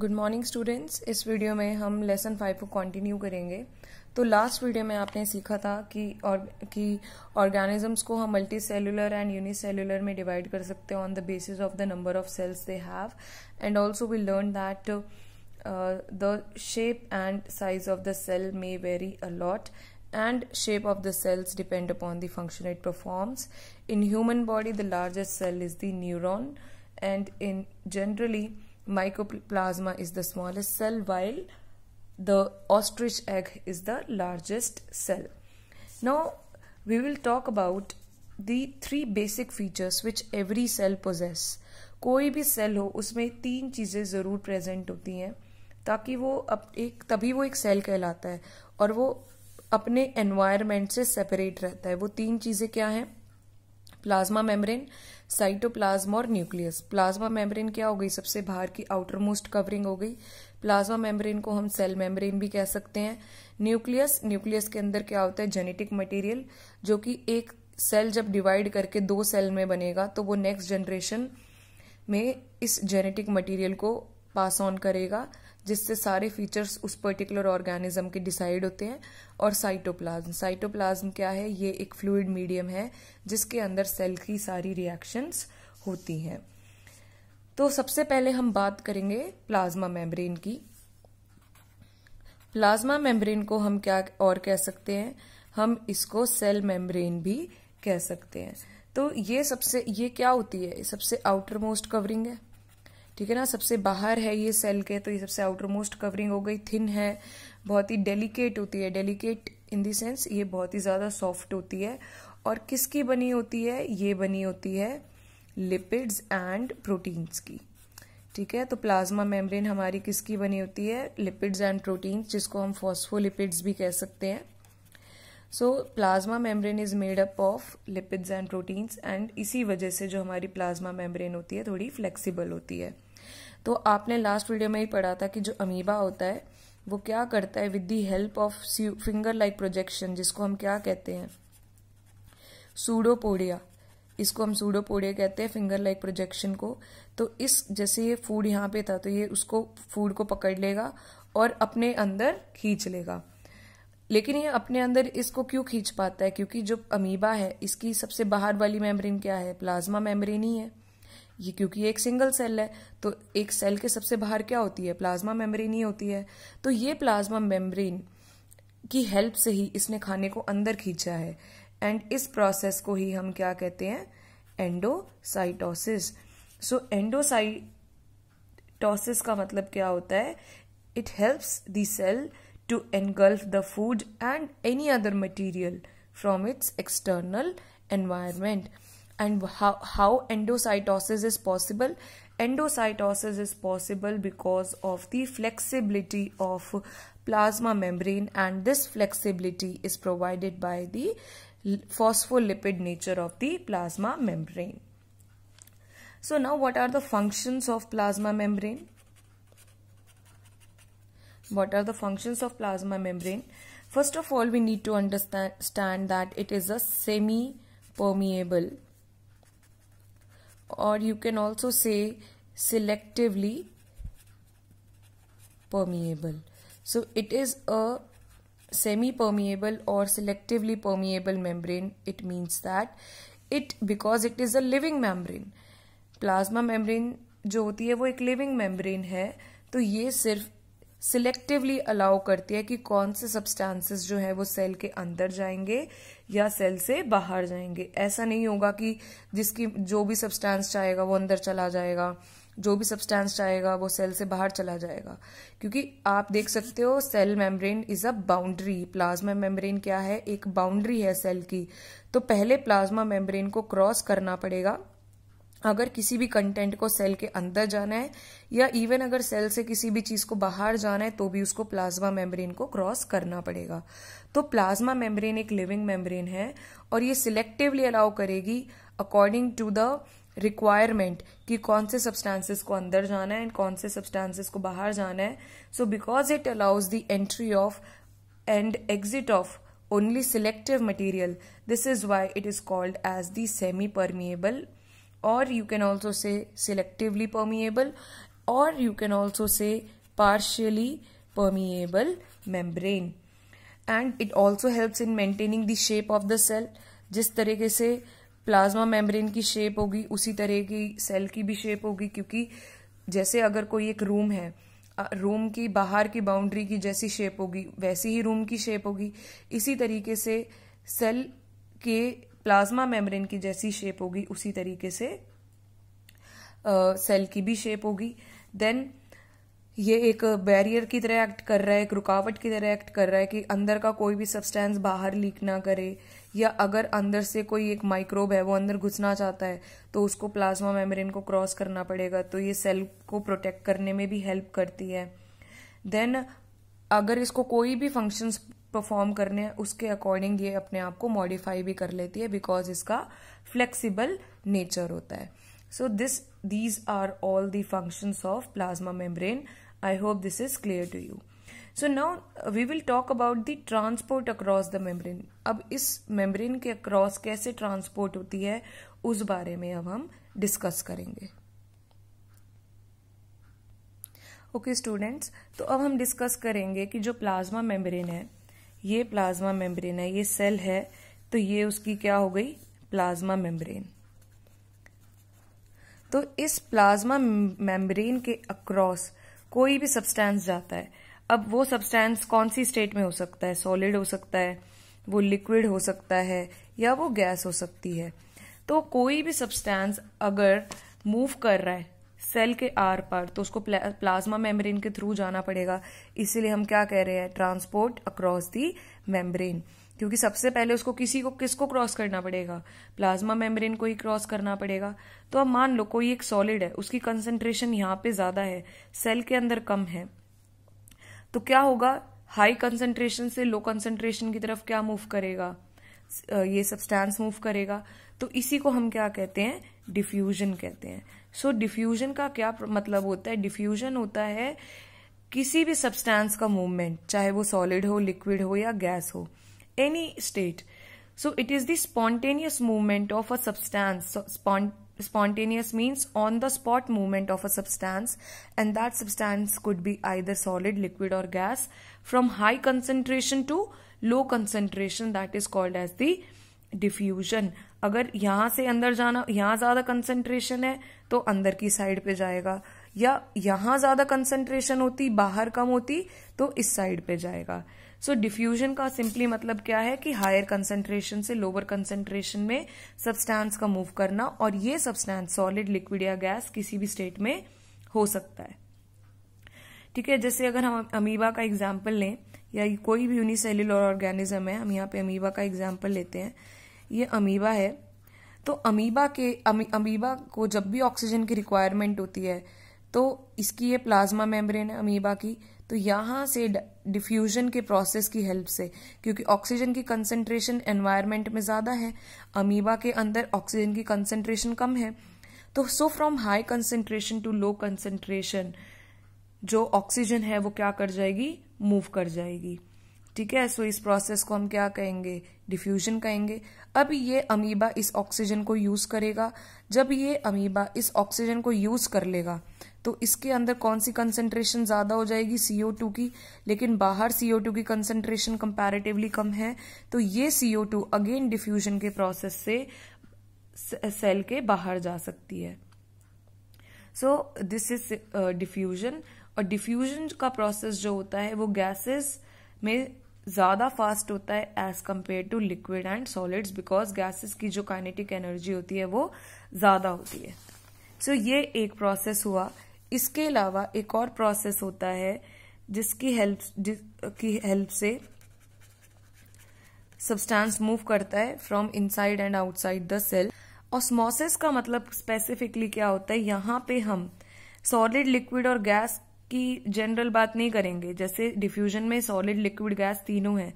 Good morning students इस video में हम लेसन फाइव को कंटिन्यू करेंगे तो लास्ट वीडियो में आपने सीखा था कि और कि ऑर्गेनिजम्स को हम मल्टी सेलुलर एंड यूनिसेलुलर में डिवाइड कर सकते हैं on the basis of the number of cells they have and also we learn that the shape and size of the cell may vary a lot and shape of the cells depend upon the function it performs in human body the largest cell is the neuron and in generally Mycoplasma is the smallest cell while the ostrich egg is the largest cell. Now we will talk about the three basic features which every cell possess. कोई भी cell हो उसमें तीन चीज़ें ज़रूर present होती हैं ताकि वो अप एक तभी वो एक सेल कहलाता है और वो अपने एनवायरनमेंट से सेपरेट रहता है वो तीन चीज़ें क्या हैं प्लाज्मा मेम्ब्रेन साइटोप्लाज्मा और न्यूक्लियस प्लाज्मा मेम्ब्रेन क्या हो गई सबसे बाहर की आउटर मोस्ट कवरिंग हो गई प्लाज्मा मेम्ब्रेन को हम सेल मेम्ब्रेन भी कह सकते हैं न्यूक्लियस न्यूक्लियस के अंदर क्या होता है जेनेटिक मटेरियल जो कि एक सेल जब डिवाइड करके दो सेल में बनेगा तो वो नेक्स्ट जनरेशन में इस जेनेटिक मटेरियल को पास ऑन करेगा जिससे सारे फीचर्स उस पर्टिकुलर ऑर्गेनिज्म के डिसाइड होते हैं और साइटोप्लाज्म साइटोप्लाज्म क्या है ये एक फ्लूड मीडियम है जिसके अंदर सेल की सारी रिएक्शंस होती हैं तो सबसे पहले हम बात करेंगे प्लाज्मा मेम्ब्रेन की प्लाज्मा मेम्ब्रेन को हम क्या और कह सकते हैं हम इसको सेल मेम्ब्रेन भी कह सकते हैं तो ये सबसे ये क्या होती है सबसे आउटर मोस्ट कवरिंग है ठीक है ना सबसे बाहर है ये सेल के तो ये सबसे आउटर मोस्ट कवरिंग हो गई थिन है बहुत ही डेलिकेट होती है डेलिकेट इन देंस सेंस ये बहुत ही ज़्यादा सॉफ्ट होती है और किसकी बनी होती है ये बनी होती है लिपिड्स एंड प्रोटीन्स की ठीक है तो प्लाज्मा मेम्ब्रेन हमारी किसकी बनी होती है लिपिड्स एंड प्रोटीन्स जिसको हम फॉस्फोलिपिड्स भी कह सकते हैं so plasma membrane is made up of lipids and proteins and इसी वजह से जो हमारी प्लाज्मा मेम्ब्रेन होती है थोड़ी फ्लेक्सिबल होती है तो आपने लास्ट वीडियो में ही पढ़ा था कि जो अमीबा होता है वो क्या करता है with the help of finger like projection जिसको हम क्या कहते हैं सूडोपोडिया इसको हम सूडोपोडिया कहते हैं फिंगर लाइक प्रोजेक्शन को तो इस जैसे ये फूड यहाँ पे था तो ये उसको फूड को पकड़ लेगा और अपने अंदर खींच लेगा लेकिन ये अपने अंदर इसको क्यों खींच पाता है क्योंकि जो अमीबा है इसकी सबसे बाहर वाली मेम्ब्रेन क्या है प्लाज्मा मेम्ब्रेन ही है ये क्योंकि एक सिंगल सेल है तो एक सेल के सबसे बाहर क्या होती है प्लाज्मा मेम्ब्रेन ही होती है तो ये प्लाज्मा मेम्ब्रेन की हेल्प से ही इसने खाने को अंदर खींचा है एंड इस प्रोसेस को ही हम क्या कहते हैं एंडोसाइटोसिस सो एंडोसाइटोसिस का मतलब क्या होता है it helps the cell to engulf the food and any other material from its external environment and how, how endocytosis is possible endocytosis is possible because of the flexibility of plasma membrane and this flexibility is provided by the phospholipid nature of the plasma membrane. So now what are the functions of plasma membrane? What are the functions of plasma membrane? First of all, we need to understand that it is a semi-permeable or you can also say selectively permeable. So it is a semi-permeable or selectively permeable membrane. It means that it because it is a living membrane. plasma membrane. जो होती है वो एक living membrane है तो ये सिर्फ selectively allow करती है कि कौन से सब्सटेंसेस जो है वो सेल के अंदर जाएंगे या सेल से बाहर जाएंगे ऐसा नहीं होगा कि जिसकी जो भी सब्सटेंस चाहेगा वो अंदर चला जाएगा जो भी सब्सटेंस चाहेगा वो सेल से बाहर चला जाएगा क्योंकि आप देख सकते हो cell membrane is a boundary plasma membrane क्या है एक बाउंड्री है सेल की तो पहले प्लाज्मा मेम्ब्रेन को क्रॉस करना पड़ेगा अगर किसी भी कंटेंट को सेल के अंदर जाना है या इवन अगर सेल से किसी भी चीज को बाहर जाना है तो भी उसको प्लाज्मा मेम्ब्रेन को क्रॉस करना पड़ेगा तो प्लाज्मा मेम्ब्रेन एक लिविंग मेम्ब्रेन है और ये सिलेक्टिवली अलाउ करेगी अकॉर्डिंग टू द रिक्वायरमेंट कि कौन से सब्सटेंसेस को अंदर जाना है एंड कौन से सब्सटेंसेस को बाहर जाना है so because it allows the entry of and exit of only selective material this is why it is called as the semi permeable or you can also say selectively permeable or you can also say partially permeable membrane and it also helps in maintaining the shape of the cell जिस तरीके से plasma membrane की shape होगी उसी तरह की cell की भी शेप होगी क्योंकि जैसे अगर कोई एक रूम है रूम की बाहर की बाउंड्री की जैसी शेप होगी वैसी ही रूम की शेप होगी इसी तरीके से सेल के प्लाज्मा मेम्ब्रेन की जैसी शेप होगी उसी तरीके से सेल की भी शेप होगी देन ये एक बैरियर की तरह एक्ट कर रहा है एक रुकावट की तरह एक्ट कर रहा है कि अंदर का कोई भी सब्सटेंस बाहर लीक ना करे या अगर अंदर से कोई एक माइक्रोब है वो अंदर घुसना चाहता है तो उसको प्लाज्मा मेम्ब्रेन को क्रॉस करना पड़ेगा तो ये सेल को प्रोटेक्ट करने में भी हेल्प करती है देन अगर इसको कोई भी फंक्शंस परफॉर्म करने हैं उसके अकॉर्डिंग ये अपने आप को मॉडिफाई भी कर लेती है बिकॉज इसका फ्लेक्सिबल नेचर होता है so this these are all the functions of plasma membrane I hope this is clear to you so now we will talk about the transport across the membrane अब इस membrane के across कैसे transport होती है उस बारे में अब हम डिस्कस करेंगे ओके okay, स्टूडेंट्स तो अब हम डिस्कस करेंगे कि जो प्लाज्मा मेम्ब्रेन है ये प्लाज्मा मेम्ब्रेन है ये सेल है तो ये उसकी क्या हो गई प्लाज्मा मेम्ब्रेन तो इस प्लाज्मा मेम्ब्रेन के अक्रॉस कोई भी सब्सटेंस जाता है अब वो सब्सटेंस कौन सी स्टेट में हो सकता है सॉलिड हो सकता है वो लिक्विड हो सकता है या वो गैस हो सकती है तो कोई भी सब्सटेंस अगर मूव कर रहा है सेल के आर पार तो उसको प्लाज्मा मेम्ब्रेन के थ्रू जाना पड़ेगा इसीलिए हम क्या कह रहे हैं ट्रांसपोर्ट अक्रॉस दी मेम्ब्रेन क्योंकि सबसे पहले उसको किसी को किसको क्रॉस करना पड़ेगा प्लाज्मा मेम्ब्रेन को ही क्रॉस करना पड़ेगा तो अब मान लो कोई एक सॉलिड है उसकी कंसेंट्रेशन यहाँ पे ज्यादा है सेल के अंदर कम है तो क्या होगा हाई कंसेंट्रेशन से लो कंसेंट्रेशन की तरफ क्या मूव करेगा ये सब्सटेंस मूव करेगा तो इसी को हम क्या कहते हैं डिफ्यूजन कहते हैं सो so, डिफ्यूजन का क्या मतलब होता है डिफ्यूजन होता है किसी भी सब्सटेंस का मूवमेंट चाहे वो सॉलिड हो लिक्विड हो या गैस हो any state so it is the spontaneous movement of a substance spontaneous means on the spot movement of a substance and that substance could be either solid liquid और gas from high concentration to low concentration that is called as the diffusion अगर यहाँ से अंदर जाना यहाँ ज़्यादा concentration है तो अंदर की साइड पे जाएगा या यहाँ ज़्यादा कंसंट्रेशन होती बाहर कम होती तो इस साइड पे जाएगा सो so, डिफ्यूजन का सिंपली मतलब क्या है कि हायर कंसंट्रेशन से लोअर कंसंट्रेशन में सब्सटेंस का मूव करना और ये सब्सटेंस सॉलिड लिक्विड या गैस किसी भी स्टेट में हो सकता है ठीक है जैसे अगर हम अमीबा का एग्जाम्पल लें या कोई भी यूनिसेल्यूलर ऑर्गेनिज्म है हम यहाँ पे अमीबा का एग्जाम्पल लेते हैं ये अमीबा है तो अमीबा के अमी, अमीबा को जब भी ऑक्सीजन की रिक्वायरमेंट होती है तो इसकी ये प्लाज्मा मेम्ब्रेन है अमीबा की तो यहाँ से डिफ्यूजन के प्रोसेस की हेल्प से क्योंकि ऑक्सीजन की कंसंट्रेशन एनवायरमेंट में ज़्यादा है अमीबा के अंदर ऑक्सीजन की कंसंट्रेशन कम है तो so from high concentration to low concentration जो ऑक्सीजन है वो क्या कर जाएगी मूव कर जाएगी ठीक है सो so इस प्रोसेस को हम क्या कहेंगे डिफ्यूजन कहेंगे अब ये अमीबा इस ऑक्सीजन को यूज़ करेगा जब ये अमीबा इस ऑक्सीजन को यूज़ कर लेगा तो इसके अंदर कौन सी कंसेंट्रेशन ज़्यादा हो जाएगी सीओ टू की लेकिन बाहर सीओ टू की कंसेंट्रेशन कंपैरेटिवली कम है तो ये सीओ टू अगेन डिफ्यूजन के प्रोसेस से सेल के बाहर जा सकती है सो दिस इज डिफ्यूजन और डिफ्यूजन का प्रोसेस जो होता है वो गैसेस में ज़्यादा फास्ट होता है as compare to liquid and solids because gases की जो काइनेटिक एनर्जी होती है वो ज़्यादा होती है सो so, ये एक प्रोसेस हुआ इसके अलावा एक और प्रोसेस होता है जिसकी हेल्प जिस की हेल्प से सब्सटेंस मूव करता है from inside and outside the cell osmosis का मतलब स्पेसिफिकली क्या होता है यहाँ पे हम सॉलिड लिक्विड और गैस की जनरल बात नहीं करेंगे जैसे डिफ्यूजन में सॉलिड लिक्विड गैस तीनों है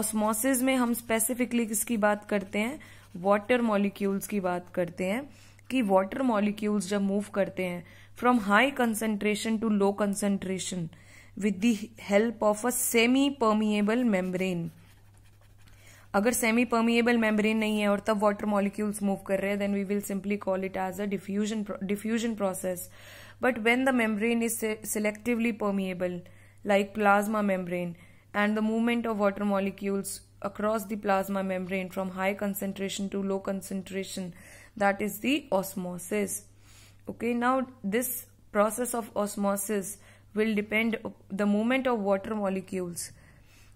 ऑस्मोसिस में हम स्पेसिफिकली किसकी बात करते हैं वाटर मॉलिक्यूल्स की बात करते हैं कि वाटर मॉलिक्यूल्स जब मूव करते हैं from high concentration to low concentration with the help of a semi permeable membrane अगर सेमी परमिएबल मेम्ब्रेन नहीं है और तब वाटर मॉलिक्यूल्स मूव कर रहे हैं then we will simply call it as a diffusion diffusion process But when the membrane is selectively permeable, like plasma membrane, and the movement of water molecules across the plasma membrane from high concentration to low concentration, that is the osmosis. Okay, now this process of osmosis will depend, the movement of water molecules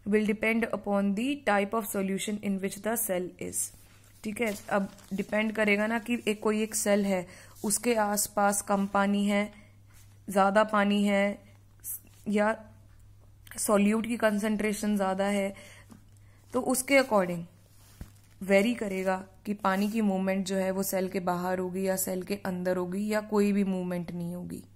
will depend upon the type of solution in which the cell is. ठीक है अब depend करेगा ना कि एक कोई एक cell है उसके आसपास कम पानी है ज़्यादा पानी है या सॉल्यूट की कंसंट्रेशन ज़्यादा है तो उसके अकॉर्डिंग वेरी करेगा कि पानी की मूवमेंट जो है वो सेल के बाहर होगी या सेल के अंदर होगी या कोई भी मूवमेंट नहीं होगी